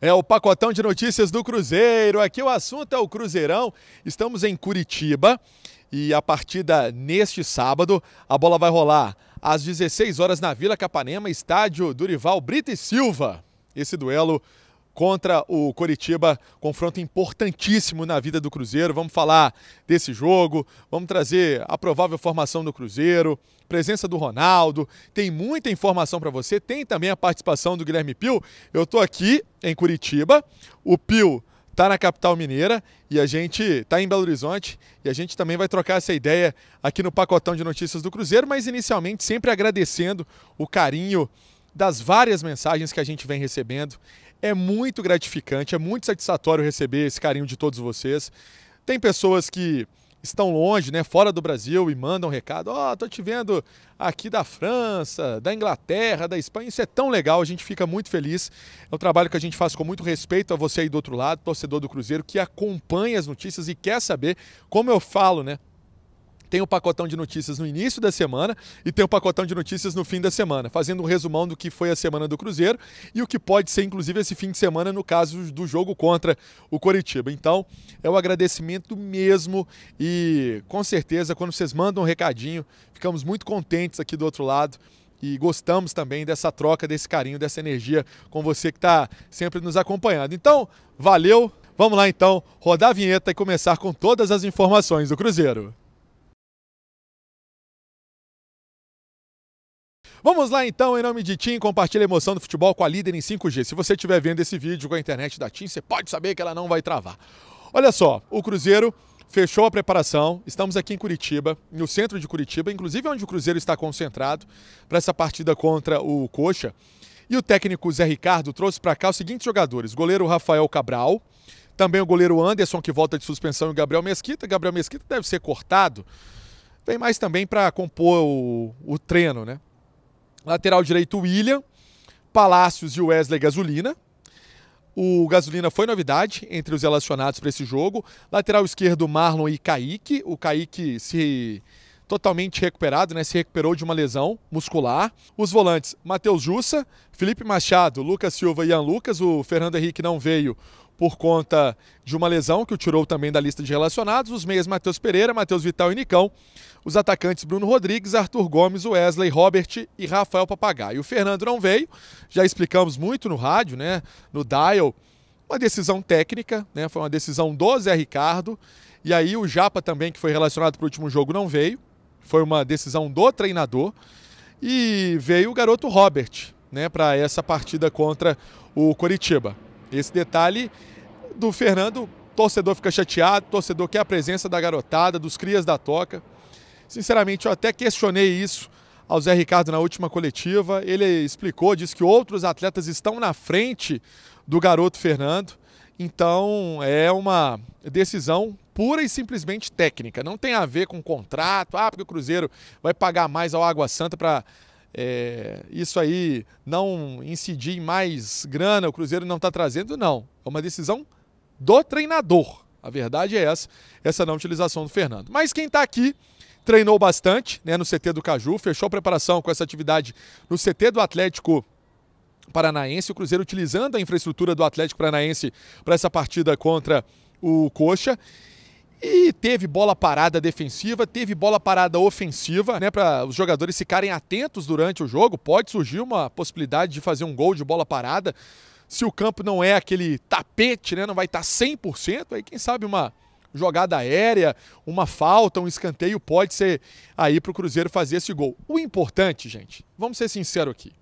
É o pacotão de notícias do Cruzeiro. Aqui o assunto é o Cruzeirão. Estamos em Curitiba e a partida neste sábado, a bola vai rolar às 16 horas na Vila Capanema, estádio Durival Brito e Silva. Esse duelo contra o Coritiba, confronto importantíssimo na vida do Cruzeiro. Vamos falar desse jogo, vamos trazer a provável formação do Cruzeiro, presença do Ronaldo, tem muita informação para você, tem também a participação do Guilherme Pio. Eu estou aqui em Curitiba, o Pio está na capital mineira e a gente está em Belo Horizonte e a gente também vai trocar essa ideia aqui no pacotão de notícias do Cruzeiro, mas inicialmente sempre agradecendo o carinho das várias mensagens que a gente vem recebendo é muito gratificante, é muito satisfatório receber esse carinho de todos vocês. Tem pessoas que estão longe, né, fora do Brasil e mandam recado: "Ó, oh, tô te vendo aqui da França, da Inglaterra, da Espanha". Isso é tão legal, a gente fica muito feliz. É um trabalho que a gente faz com muito respeito a você aí do outro lado, torcedor do Cruzeiro que acompanha as notícias e quer saber, como eu falo, né? tem o pacotão de notícias no início da semana e tem o pacotão de notícias no fim da semana, fazendo um resumão do que foi a semana do Cruzeiro e o que pode ser, inclusive, esse fim de semana no caso do jogo contra o Coritiba. Então, é o um agradecimento mesmo e com certeza, quando vocês mandam um recadinho, ficamos muito contentes aqui do outro lado. E gostamos também dessa troca, desse carinho, dessa energia com você que está sempre nos acompanhando. Então, valeu! Vamos lá então, rodar a vinheta e começar com todas as informações do Cruzeiro. Vamos lá então, em nome de Tim, compartilha a emoção do futebol com a líder em 5G. Se você estiver vendo esse vídeo com a internet da Tim, você pode saber que ela não vai travar. Olha só, o Cruzeiro fechou a preparação. Estamos aqui em Curitiba, no centro de Curitiba, inclusive onde o Cruzeiro está concentrado para essa partida contra o Coxa. E o técnico Zé Ricardo trouxe para cá os seguintes jogadores: goleiro Rafael Cabral, também o goleiro Anderson, que volta de suspensão, e o Gabriel Mesquita. Gabriel Mesquita deve ser cortado. Vem mais também para compor o, o treino, né? Lateral direito, William. Palácios e Wesley Gasolina. O Gasolina foi novidade entre os relacionados para esse jogo. Lateral esquerdo, Marlon e Kaique. O Kaique se totalmente recuperado, né? Se recuperou de uma lesão muscular. Os volantes, Matheus Jussa, Felipe Machado, Lucas Silva e Ian Lucas. O Fernando Henrique não veio por conta de uma lesão que o tirou também da lista de relacionados. Os meias Matheus Pereira, Matheus Vital e Nicão. Os atacantes Bruno Rodrigues, Arthur Gomes, Wesley, Robert e Rafael Papagaio. O Fernando não veio, já explicamos muito no rádio, né? No dial. Uma decisão técnica, né? Foi uma decisão do Zé Ricardo. E aí o Japa também, que foi relacionado para o último jogo, não veio. Foi uma decisão do treinador. E veio o garoto Robert, né, para essa partida contra o Coritiba. Esse detalhe do Fernando, torcedor fica chateado, torcedor quer a presença da garotada, dos crias da toca. Sinceramente, eu até questionei isso ao Zé Ricardo na última coletiva. Ele explicou, disse que outros atletas estão na frente do garoto Fernando. Então, é uma decisão pura e simplesmente técnica. Não tem a ver com contrato. Ah, porque o Cruzeiro vai pagar mais ao Água Santa para é, isso aí não incidir em mais grana, o Cruzeiro não está trazendo, não. É uma decisão do treinador. A verdade é essa, essa não utilização do Fernando. Mas quem está aqui treinou bastante né, no CT do Caju, fechou a preparação com essa atividade no CT do Atlético Paranaense. O Cruzeiro utilizando a infraestrutura do Atlético Paranaense para essa partida contra o Coxa. E teve bola parada defensiva, teve bola parada ofensiva, né? Para os jogadores ficarem atentos durante o jogo. Pode surgir uma possibilidade de fazer um gol de bola parada. Se o campo não é aquele tapete, né? Não vai tá estar 100%, aí quem sabe uma jogada aérea, uma falta, um escanteio pode ser aí para o Cruzeiro fazer esse gol. O importante, gente, vamos ser sinceros aqui.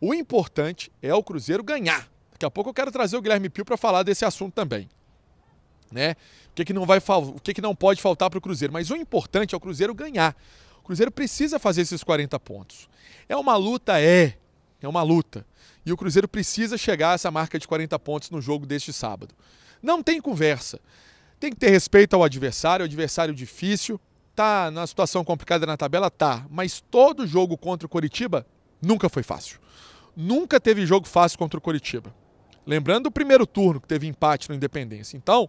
O importante é o Cruzeiro ganhar. Daqui a pouco eu quero trazer o Guilherme Pio para falar desse assunto também né? O que, que não vai o que, que não pode faltar para o Cruzeiro. Mas o importante é o Cruzeiro ganhar. O Cruzeiro precisa fazer esses 40 pontos. É uma luta, é. É uma luta. E o Cruzeiro precisa chegar a essa marca de 40 pontos no jogo deste sábado. Não tem conversa. Tem que ter respeito ao adversário, adversário difícil. Tá na situação complicada na tabela? Tá. Mas todo jogo contra o Coritiba nunca foi fácil. Nunca teve jogo fácil contra o Coritiba. Lembrando o primeiro turno, que teve empate no Independência. Então,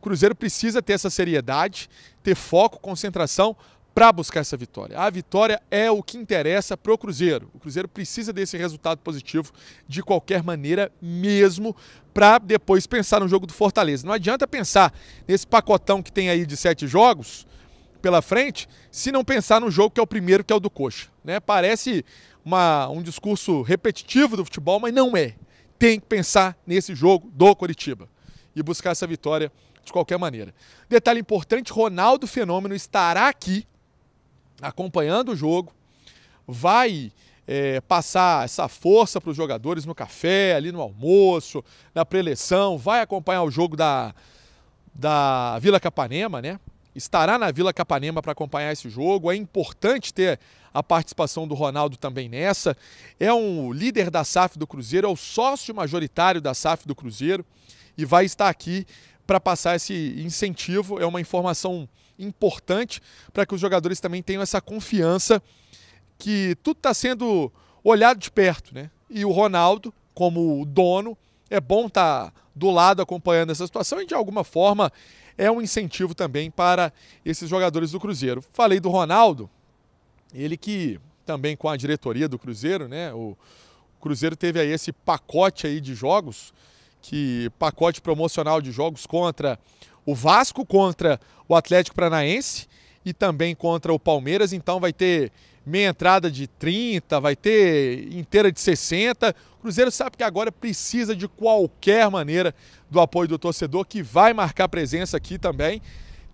o Cruzeiro precisa ter essa seriedade, ter foco, concentração para buscar essa vitória. A vitória é o que interessa para o Cruzeiro. O Cruzeiro precisa desse resultado positivo de qualquer maneira, mesmo para depois pensar no jogo do Fortaleza. Não adianta pensar nesse pacotão que tem aí de sete jogos pela frente, se não pensar no jogo que é o primeiro, que é o do Coxa. Né? Parece uma, um discurso repetitivo do futebol, mas não é. Tem que pensar nesse jogo do Coritiba e buscar essa vitória de qualquer maneira. Detalhe importante: Ronaldo Fenômeno estará aqui acompanhando o jogo, vai é, passar essa força para os jogadores no café, ali no almoço, na preleção, vai acompanhar o jogo da, da Vila Capanema, né? Estará na Vila Capanema para acompanhar esse jogo. É importante ter a participação do Ronaldo também nessa. É um líder da SAF do Cruzeiro, é o sócio majoritário da SAF do Cruzeiro e vai estar aqui para passar esse incentivo. É uma informação importante para que os jogadores também tenham essa confiança que tudo está sendo olhado de perto, né? E o Ronaldo, como dono, é bom estar tá do lado acompanhando essa situação e de alguma forma é um incentivo também para esses jogadores do Cruzeiro. Falei do Ronaldo, ele que também com a diretoria do Cruzeiro, né? O Cruzeiro teve aí esse pacote aí de jogos que pacote promocional de jogos contra o Vasco, contra o Atlético Paranaense e também contra o Palmeiras. Então vai ter meia entrada de 30, vai ter inteira de 60. O Cruzeiro sabe que agora precisa de qualquer maneira do apoio do torcedor que vai marcar presença aqui também.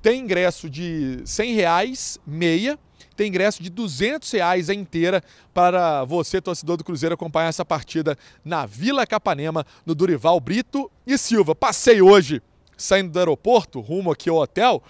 Tem ingresso de 100 reais, meia, tem ingresso de 200 reais a inteira para você, torcedor do Cruzeiro, acompanhar essa partida na Vila Capanema, no Durival Brito e Silva. Passei hoje saindo do aeroporto, rumo aqui ao hotel,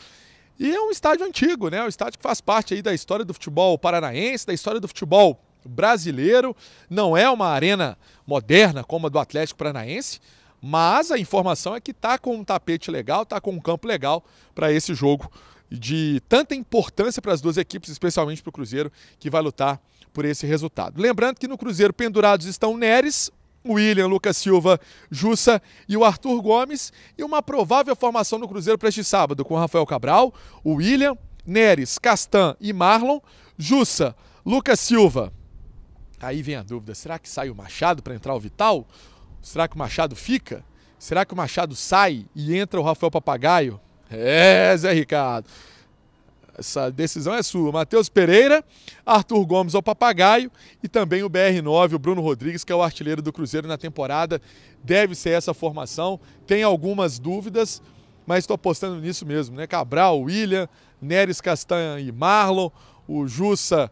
e é um estádio antigo, né? É um estádio que faz parte aí da história do futebol paranaense, da história do futebol brasileiro. Não é uma arena moderna como a do Atlético Paranaense, mas a informação é que tá com um tapete legal, tá com um campo legal para esse jogo de tanta importância para as duas equipes, especialmente para o Cruzeiro, que vai lutar por esse resultado. Lembrando que no Cruzeiro pendurados estão Neres, William, Lucas Silva, Jussa e o Arthur Gomes, e uma provável formação no Cruzeiro para este sábado, com Rafael Cabral, o William, Neres, Castan e Marlon, Jussa, Lucas Silva. Aí vem a dúvida, será que sai o Machado para entrar o Vital? Será que o Machado fica? Será que o Machado sai e entra o Rafael Papagaio? É, Zé Ricardo. Essa decisão é sua. Matheus Pereira, Arthur Gomes ao Papagaio e também o BR9, o Bruno Rodrigues, que é o artilheiro do Cruzeiro na temporada. Deve ser essa formação. Tem algumas dúvidas, mas estou apostando nisso mesmo, né? Cabral, William, Neres Castanha e Marlon, o Jussa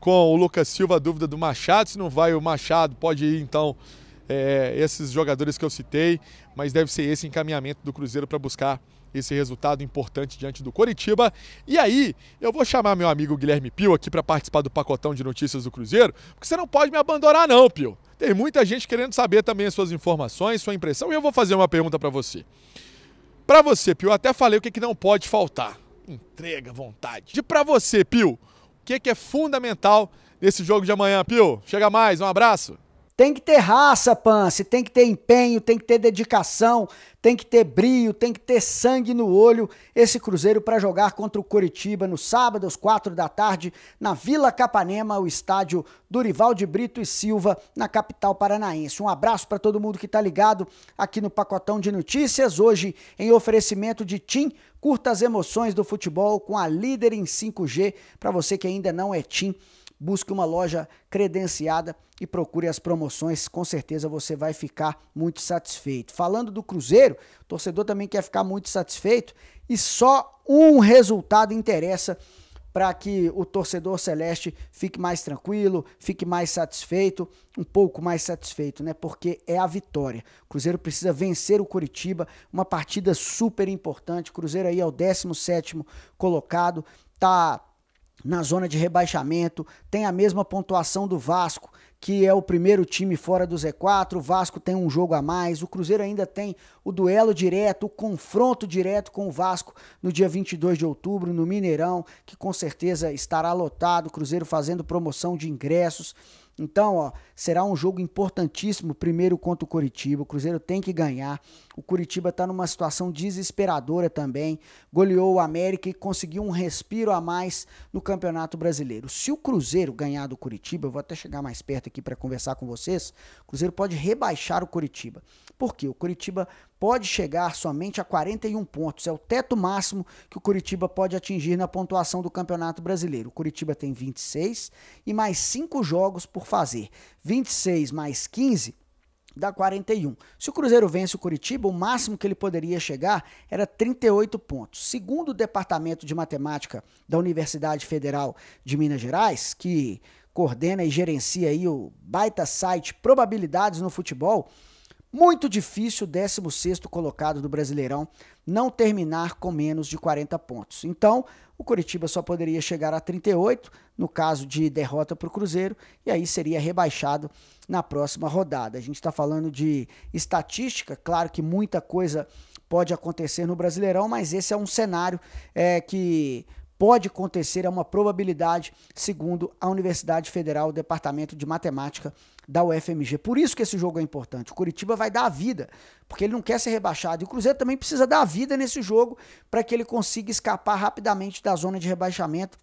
com o Lucas Silva, a dúvida do Machado. Se não vai o Machado, pode ir então é, esses jogadores que eu citei, mas deve ser esse encaminhamento do Cruzeiro para buscar esse resultado importante diante do Coritiba. E aí, eu vou chamar meu amigo Guilherme Pio aqui para participar do pacotão de notícias do Cruzeiro, porque você não pode me abandonar não, Pio. Tem muita gente querendo saber também as suas informações, sua impressão, e eu vou fazer uma pergunta para você. Para você, Pio, eu até falei o que, que não pode faltar. Entrega, vontade. De para você, Pio, o que, que é fundamental nesse jogo de amanhã, Pio? Chega mais, um abraço. Tem que ter raça, Pance, tem que ter empenho, tem que ter dedicação, tem que ter brilho, tem que ter sangue no olho esse Cruzeiro para jogar contra o Coritiba no sábado às quatro da tarde na Vila Capanema, o estádio Durival de Brito e Silva, na capital paranaense. Um abraço para todo mundo que está ligado aqui no Pacotão de Notícias, hoje em oferecimento de Tim, curtas emoções do futebol com a líder em 5G, para você que ainda não é Tim busque uma loja credenciada e procure as promoções, com certeza você vai ficar muito satisfeito. Falando do Cruzeiro, o torcedor também quer ficar muito satisfeito e só um resultado interessa para que o torcedor celeste fique mais tranquilo, fique mais satisfeito, um pouco mais satisfeito, né? Porque é a vitória. O Cruzeiro precisa vencer o Curitiba, uma partida super importante. O Cruzeiro aí é o 17º colocado, tá na zona de rebaixamento, tem a mesma pontuação do Vasco, que é o primeiro time fora do Z4. O Vasco tem um jogo a mais. O Cruzeiro ainda tem o duelo direto, o confronto direto com o Vasco no dia 22 de outubro, no Mineirão, que com certeza estará lotado. O Cruzeiro fazendo promoção de ingressos. Então, ó, será um jogo importantíssimo primeiro contra o Curitiba. O Cruzeiro tem que ganhar. O Curitiba está numa situação desesperadora também. Goleou o América e conseguiu um respiro a mais no Campeonato Brasileiro. Se o Cruzeiro ganhar do Curitiba, eu vou até chegar mais perto aqui para conversar com vocês. O Cruzeiro pode rebaixar o Curitiba. Por quê? O Curitiba pode chegar somente a 41 pontos. É o teto máximo que o Curitiba pode atingir na pontuação do Campeonato Brasileiro. O Curitiba tem 26 e mais 5 jogos por fazer. 26 mais 15 dá 41. Se o Cruzeiro vence o Curitiba, o máximo que ele poderia chegar era 38 pontos. Segundo o Departamento de Matemática da Universidade Federal de Minas Gerais, que coordena e gerencia aí o baita site Probabilidades no Futebol, muito difícil o 16 colocado do Brasileirão não terminar com menos de 40 pontos. Então, o Curitiba só poderia chegar a 38 no caso de derrota para o Cruzeiro e aí seria rebaixado na próxima rodada. A gente está falando de estatística, claro que muita coisa pode acontecer no Brasileirão, mas esse é um cenário é, que pode acontecer, é uma probabilidade, segundo a Universidade Federal, o Departamento de Matemática da UFMG. Por isso que esse jogo é importante. O Curitiba vai dar a vida, porque ele não quer ser rebaixado. E o Cruzeiro também precisa dar a vida nesse jogo para que ele consiga escapar rapidamente da zona de rebaixamento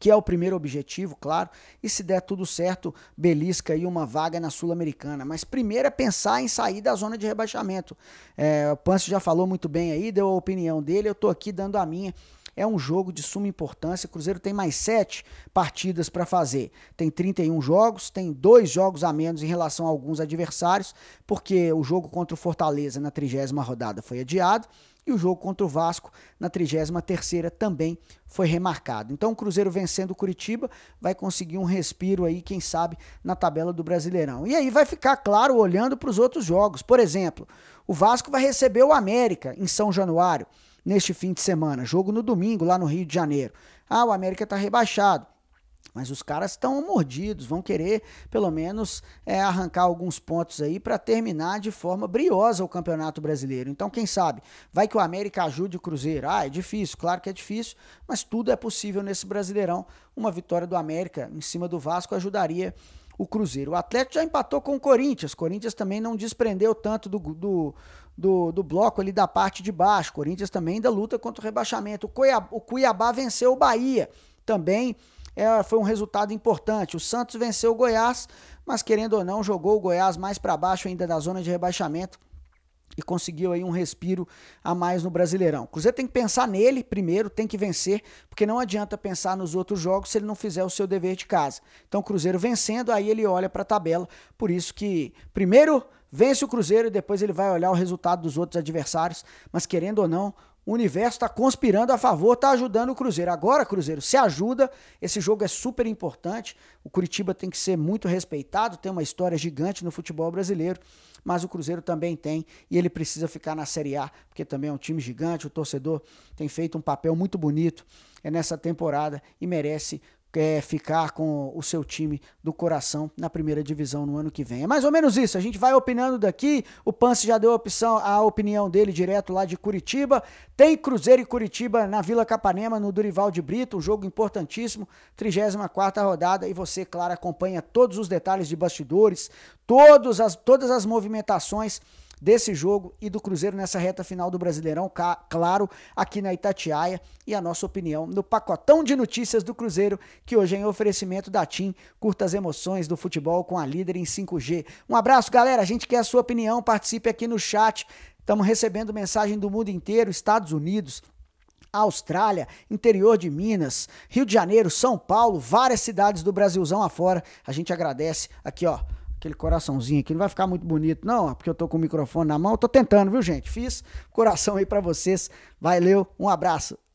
que é o primeiro objetivo, claro, e se der tudo certo, belisca aí uma vaga na Sul-Americana. Mas primeiro é pensar em sair da zona de rebaixamento. É, o Pâncio já falou muito bem aí, deu a opinião dele, eu estou aqui dando a minha é um jogo de suma importância. O Cruzeiro tem mais sete partidas para fazer. Tem 31 jogos, tem dois jogos a menos em relação a alguns adversários, porque o jogo contra o Fortaleza na trigésima rodada foi adiado e o jogo contra o Vasco na 33 terceira também foi remarcado. Então o Cruzeiro vencendo o Curitiba vai conseguir um respiro aí, quem sabe, na tabela do Brasileirão. E aí vai ficar claro olhando para os outros jogos. Por exemplo, o Vasco vai receber o América em São Januário neste fim de semana. Jogo no domingo, lá no Rio de Janeiro. Ah, o América está rebaixado. Mas os caras estão mordidos, vão querer pelo menos é, arrancar alguns pontos aí para terminar de forma briosa o Campeonato Brasileiro. Então, quem sabe? Vai que o América ajude o Cruzeiro. Ah, é difícil, claro que é difícil, mas tudo é possível nesse Brasileirão. Uma vitória do América em cima do Vasco ajudaria o Cruzeiro. O Atlético já empatou com o Corinthians. O Corinthians também não desprendeu tanto do, do, do, do bloco ali da parte de baixo. O Corinthians também ainda luta contra o rebaixamento. O Cuiabá, o Cuiabá venceu o Bahia também. É, foi um resultado importante. O Santos venceu o Goiás, mas querendo ou não, jogou o Goiás mais para baixo ainda da zona de rebaixamento e conseguiu aí um respiro a mais no Brasileirão. O Cruzeiro tem que pensar nele primeiro, tem que vencer, porque não adianta pensar nos outros jogos se ele não fizer o seu dever de casa. Então o Cruzeiro vencendo, aí ele olha para a tabela, por isso que primeiro vence o Cruzeiro e depois ele vai olhar o resultado dos outros adversários, mas querendo ou não, o universo está conspirando a favor, está ajudando o Cruzeiro. Agora, Cruzeiro, se ajuda. Esse jogo é super importante. O Curitiba tem que ser muito respeitado, tem uma história gigante no futebol brasileiro, mas o Cruzeiro também tem e ele precisa ficar na Série A, porque também é um time gigante. O torcedor tem feito um papel muito bonito é, nessa temporada e merece é, ficar com o seu time do coração na primeira divisão no ano que vem. É mais ou menos isso. A gente vai opinando daqui. O Pance já deu a, opção, a opinião dele direto lá de Curitiba. Tem Cruzeiro e Curitiba na Vila Capanema, no Durival de Brito. Um jogo importantíssimo. 34 rodada. E você, claro, acompanha todos os detalhes de bastidores, todos as, todas as movimentações desse jogo e do Cruzeiro nessa reta final do Brasileirão, claro, aqui na Itatiaia e a nossa opinião no pacotão de notícias do Cruzeiro, que hoje é em oferecimento da TIM, curtas emoções do futebol com a líder em 5G. Um abraço, galera, a gente quer a sua opinião, participe aqui no chat. Estamos recebendo mensagem do mundo inteiro, Estados Unidos, Austrália, interior de Minas, Rio de Janeiro, São Paulo, várias cidades do Brasilzão afora. A gente agradece aqui, ó aquele coraçãozinho aqui, não vai ficar muito bonito, não, porque eu tô com o microfone na mão, eu tô tentando, viu, gente? Fiz coração aí para vocês. Valeu, um abraço.